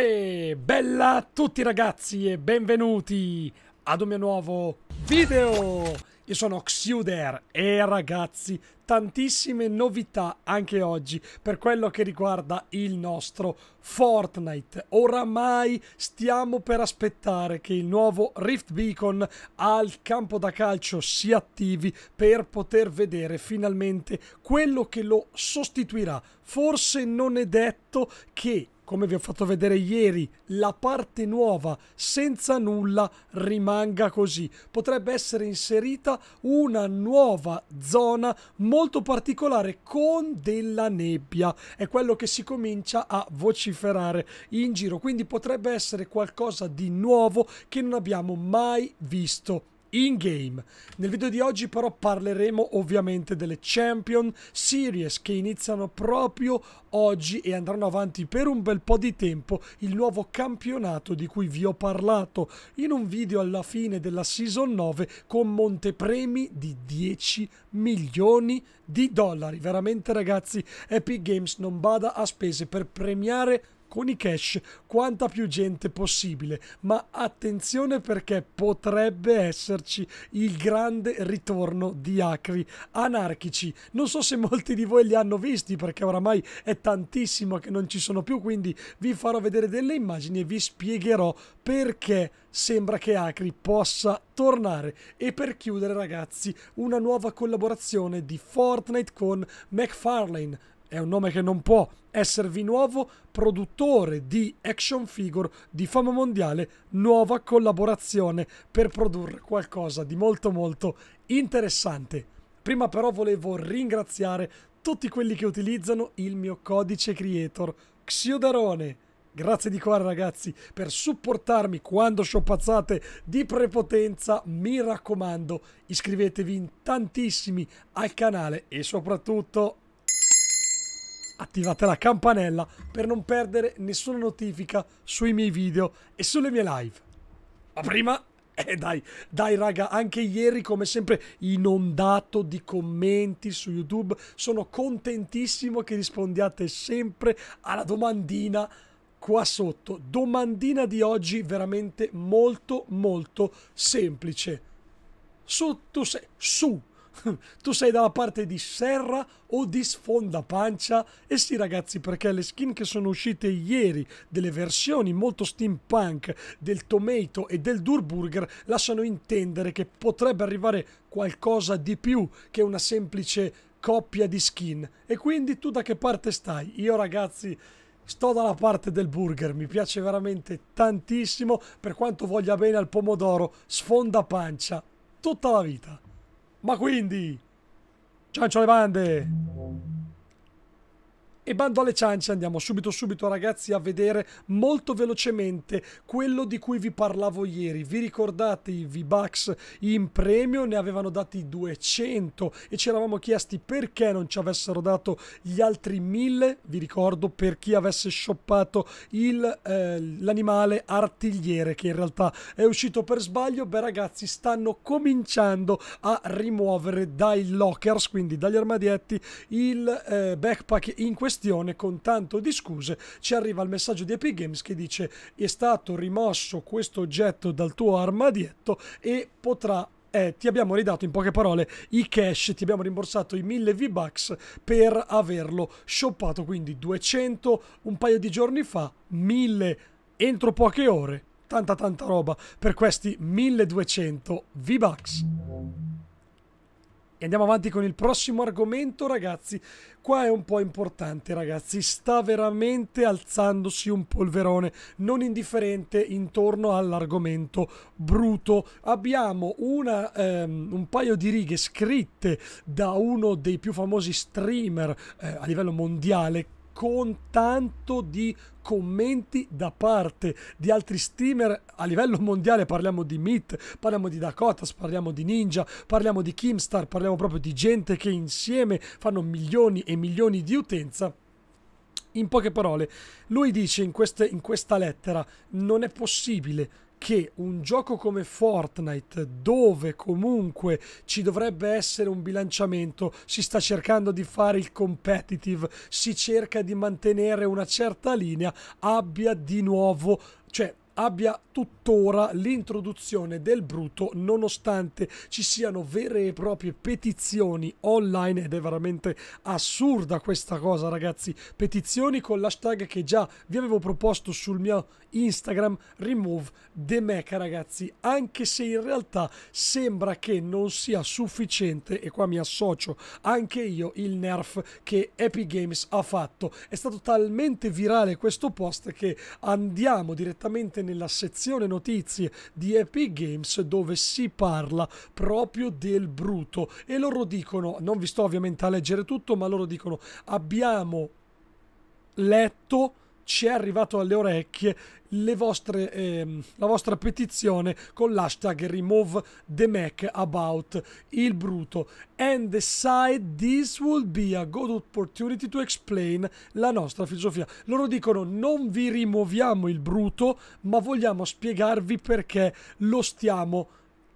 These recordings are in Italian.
Uè, bella a tutti ragazzi e benvenuti ad un mio nuovo video! Io sono Xuder e ragazzi, tantissime novità anche oggi per quello che riguarda il nostro Fortnite. Oramai stiamo per aspettare che il nuovo Rift Beacon al campo da calcio si attivi per poter vedere finalmente quello che lo sostituirà. Forse non è detto che come vi ho fatto vedere ieri, la parte nuova senza nulla rimanga così. Potrebbe essere inserita una nuova zona molto particolare con della nebbia. È quello che si comincia a vociferare in giro, quindi potrebbe essere qualcosa di nuovo che non abbiamo mai visto in-game. Nel video di oggi però parleremo ovviamente delle Champion Series che iniziano proprio oggi e andranno avanti per un bel po' di tempo il nuovo campionato di cui vi ho parlato in un video alla fine della Season 9 con montepremi di 10 milioni di dollari. Veramente ragazzi, Epic Games non bada a spese per premiare con i cash quanta più gente possibile, ma attenzione perché potrebbe esserci il grande ritorno di acri anarchici. Non so se molti di voi li hanno visti perché oramai è tantissimo che non ci sono più, quindi vi farò vedere delle immagini e vi spiegherò perché sembra che Acri possa tornare e per chiudere ragazzi una nuova collaborazione di Fortnite con McFarlane è un nome che non può esservi nuovo, produttore di action figure di fama mondiale, nuova collaborazione per produrre qualcosa di molto molto interessante. Prima però volevo ringraziare tutti quelli che utilizzano il mio codice creator Xiodarone. Grazie di cuore ragazzi per supportarmi quando sciopazzate di prepotenza. Mi raccomando, iscrivetevi in tantissimi al canale e soprattutto attivate la campanella per non perdere nessuna notifica sui miei video e sulle mie live. Ma prima eh dai, dai raga, anche ieri come sempre inondato di commenti su YouTube. Sono contentissimo che rispondiate sempre alla domandina qua sotto. Domandina di oggi veramente molto molto semplice. Sotto se- su tu sei dalla parte di Serra o di Sfonda Pancia? E sì ragazzi perché le skin che sono uscite ieri delle versioni molto steampunk del Tomato e del Durburger lasciano intendere che potrebbe arrivare qualcosa di più che una semplice coppia di skin. E quindi tu da che parte stai? Io ragazzi sto dalla parte del burger, mi piace veramente tantissimo per quanto voglia bene al pomodoro, sfonda pancia tutta la vita. Ma quindi... Ciancio alle bande! E bando alle ciance, andiamo subito subito ragazzi a vedere molto velocemente quello di cui vi parlavo ieri. Vi ricordate i V-Bucks in premio? Ne avevano dati 200 e ci eravamo chiesti perché non ci avessero dato gli altri 1000. Vi ricordo per chi avesse shoppato eh, l'animale eh, artigliere che in realtà è uscito per sbaglio. Beh ragazzi stanno cominciando a rimuovere dai lockers, quindi dagli armadietti, il eh, backpack in questo questione con tanto di scuse ci arriva il messaggio di Epic Games che dice è stato rimosso questo oggetto dal tuo armadietto e potrà eh, ti abbiamo ridato in poche parole i cash, ti abbiamo rimborsato i 1000 V-Bucks per averlo shoppato, quindi 200 un paio di giorni fa, 1000 entro poche ore, tanta tanta roba per questi 1200 V-Bucks. E andiamo avanti con il prossimo argomento, ragazzi. Qua è un po' importante, ragazzi. Sta veramente alzandosi un polverone non indifferente intorno all'argomento bruto. Abbiamo una, ehm, un paio di righe scritte da uno dei più famosi streamer eh, a livello mondiale con tanto di commenti da parte di altri streamer a livello mondiale. Parliamo di Meat, parliamo di Dakotas, parliamo di Ninja, parliamo di Kimstar, parliamo proprio di gente che insieme fanno milioni e milioni di utenza. In poche parole, lui dice in, queste, in questa lettera: non è possibile che un gioco come Fortnite, dove comunque ci dovrebbe essere un bilanciamento, si sta cercando di fare il competitive, si cerca di mantenere una certa linea, abbia di nuovo, cioè abbia tuttora l'introduzione del bruto nonostante ci siano vere e proprie petizioni online ed è veramente assurda questa cosa ragazzi petizioni con l'hashtag che già vi avevo proposto sul mio Instagram remove the mecha ragazzi anche se in realtà sembra che non sia sufficiente e qua mi associo anche io il nerf che Epic Games ha fatto è stato talmente virale questo post che andiamo direttamente nella sezione notizie di Epic Games dove si parla proprio del bruto e loro dicono, non vi sto ovviamente a leggere tutto, ma loro dicono abbiamo letto ci è arrivato alle orecchie vostre, ehm, la vostra petizione con l'hashtag remove the Mac about il bruto and decide this will be a good opportunity to explain la nostra filosofia. Loro dicono non vi rimuoviamo il bruto ma vogliamo spiegarvi perché lo stiamo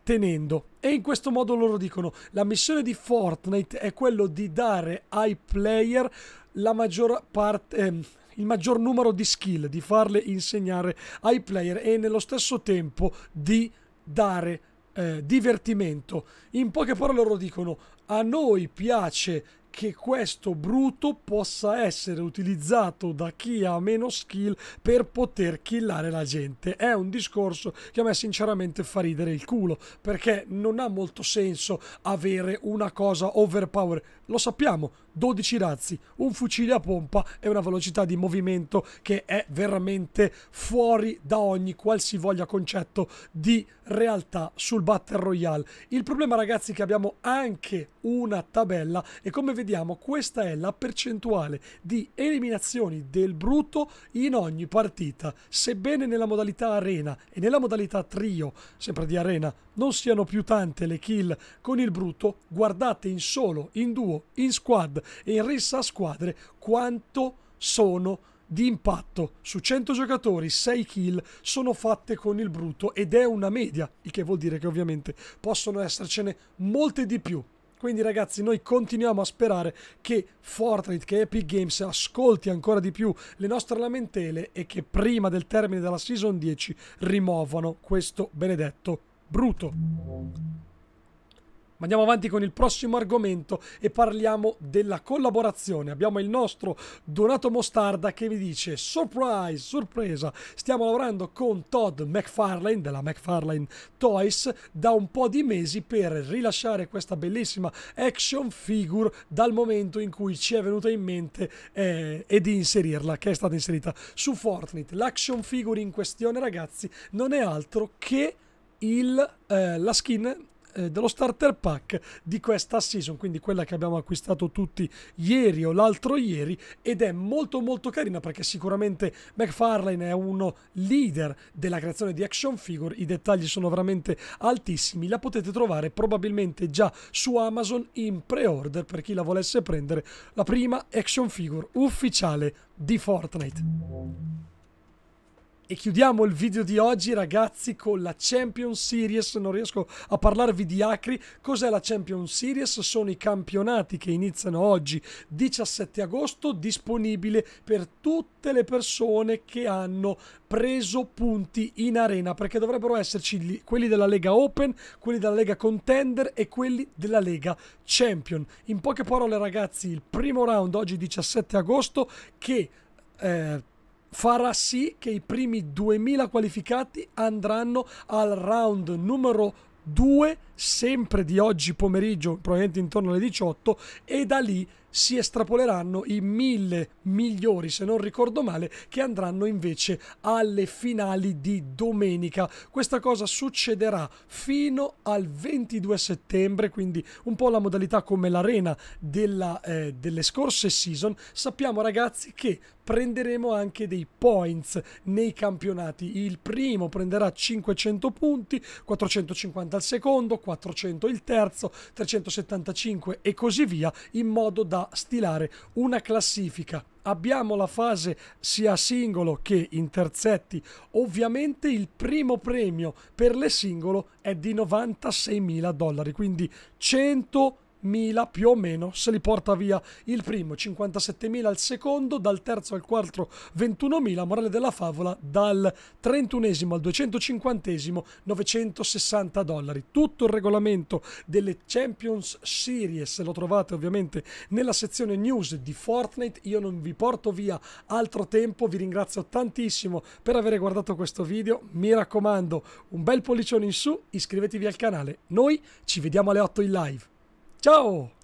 tenendo. E in questo modo loro dicono la missione di Fortnite è quello di dare ai player la maggior parte... Ehm, il maggior numero di skill, di farle insegnare ai player e nello stesso tempo di dare eh, divertimento. In poche parole loro dicono a noi piace che questo bruto possa essere utilizzato da chi ha meno skill per poter killare la gente. È un discorso che a me sinceramente fa ridere il culo, perché non ha molto senso avere una cosa overpower lo sappiamo, 12 razzi, un fucile a pompa e una velocità di movimento che è veramente fuori da ogni qualsivoglia concetto di realtà sul Battle Royale. Il problema ragazzi è che abbiamo anche una tabella e come vediamo questa è la percentuale di eliminazioni del brutto in ogni partita. Sebbene nella modalità arena e nella modalità trio, sempre di arena, non siano più tante le kill con il brutto, guardate in solo, in duo, in squad e in rissa a squadre quanto sono di impatto su 100 giocatori 6 kill sono fatte con il brutto ed è una media, il che vuol dire che ovviamente possono essercene molte di più. Quindi ragazzi noi continuiamo a sperare che Fortnite, che Epic Games ascolti ancora di più le nostre lamentele e che prima del termine della Season 10 rimuovano questo benedetto Bruto. Ma andiamo avanti con il prossimo argomento e parliamo della collaborazione. Abbiamo il nostro Donato Mostarda che vi dice surprise, sorpresa, stiamo lavorando con Todd McFarlane della McFarlane Toys da un po' di mesi per rilasciare questa bellissima action figure dal momento in cui ci è venuta in mente eh, e di inserirla, che è stata inserita su Fortnite. L'action figure in questione ragazzi non è altro che il, eh, la skin eh, dello starter pack di questa season, quindi quella che abbiamo acquistato tutti ieri o l'altro ieri ed è molto molto carina perché sicuramente McFarlane è uno leader della creazione di action figure, i dettagli sono veramente altissimi, la potete trovare probabilmente già su Amazon in pre-order per chi la volesse prendere, la prima action figure ufficiale di Fortnite. E chiudiamo il video di oggi ragazzi con la Champions Series, non riesco a parlarvi di Acri, cos'è la Champions Series? Sono i campionati che iniziano oggi 17 agosto, disponibile per tutte le persone che hanno preso punti in arena, perché dovrebbero esserci gli, quelli della Lega Open, quelli della Lega Contender e quelli della Lega Champion. In poche parole ragazzi, il primo round oggi 17 agosto che... Eh, farà sì che i primi 2000 qualificati andranno al round numero 2 sempre di oggi pomeriggio, probabilmente intorno alle 18 e da lì si estrapoleranno i mille migliori, se non ricordo male, che andranno invece alle finali di domenica. Questa cosa succederà fino al 22 settembre, quindi un po' la modalità come l'arena della, eh, delle scorse season. Sappiamo ragazzi che prenderemo anche dei points nei campionati. Il primo prenderà 500 punti, 450 il secondo, 400 il terzo, 375 e così via, in modo da stilare una classifica. Abbiamo la fase sia singolo che interzetti. Ovviamente il primo premio per le singolo è di 96 mila dollari, quindi 100 50.000 più o meno se li porta via il primo, 57.000 al secondo, dal terzo al quarto 21.000, morale della favola dal 31 al 250 960 dollari. Tutto il regolamento delle Champions Series lo trovate ovviamente nella sezione news di Fortnite, io non vi porto via altro tempo, vi ringrazio tantissimo per aver guardato questo video, mi raccomando un bel pollicione in su, iscrivetevi al canale, noi ci vediamo alle 8 in live. ciao。